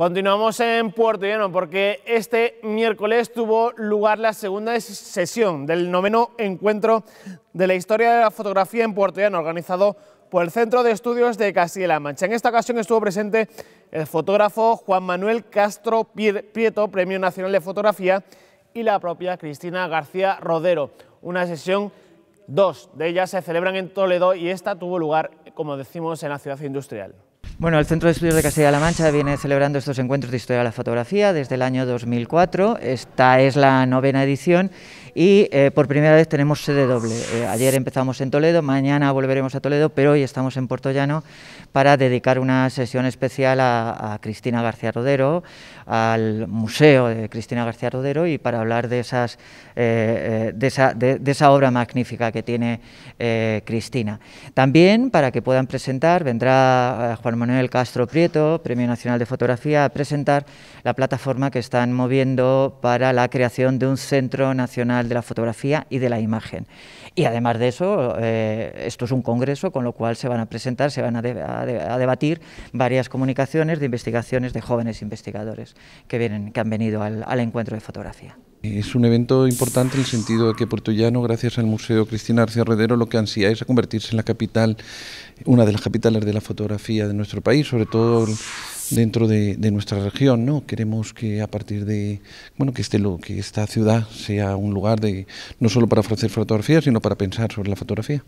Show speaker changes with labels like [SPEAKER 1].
[SPEAKER 1] Continuamos en Puerto Llano porque este miércoles tuvo lugar la segunda sesión del noveno encuentro de la historia de la fotografía en Puerto Llano, organizado por el Centro de Estudios de Castilla-La Mancha. En esta ocasión estuvo presente el fotógrafo Juan Manuel Castro Prieto, Premio Nacional de Fotografía, y la propia Cristina García Rodero. Una sesión, dos de ellas se celebran en Toledo y esta tuvo lugar, como decimos, en la ciudad industrial.
[SPEAKER 2] Bueno, el Centro de Estudios de Castilla-La Mancha viene celebrando estos encuentros de historia de la fotografía desde el año 2004. Esta es la novena edición y eh, por primera vez tenemos sede doble. Eh, ayer empezamos en Toledo, mañana volveremos a Toledo, pero hoy estamos en Portollano para dedicar una sesión especial a, Cristina García Rodero, al Museo de Cristina García Rodero y para hablar de, esas, eh, de, esa, de, esa, obra magnífica que tiene Cristina. También para que puedan presentar, vendrá Juan Manuel Castro Prieto, Premio Nacional de Fotografía, a presentar la plataforma que están moviendo para la creación de un Centro Nacional de la fotografía y de la imagen. Y además de eso, eh, esto es un congreso con lo cual se van a presentar, se van a, debatir varias comunicaciones de investigaciones de jóvenes investigadores que, vienen, que han venido al, encuentro de fotografía.
[SPEAKER 3] Es un evento importante en el sentido de que Puerto gracias al Museo Cristina García Redero, lo que ansía es a convertirse en la capital, una de las capitales de la fotografía de nuestro país, sobre todo dentro de, nuestra región, ¿no? Queremos que a partir de, bueno, que, este, lo, que esta ciudad sea un lugar de, no solo para ofrecer fotografías sino para pensar sobre la fotografía.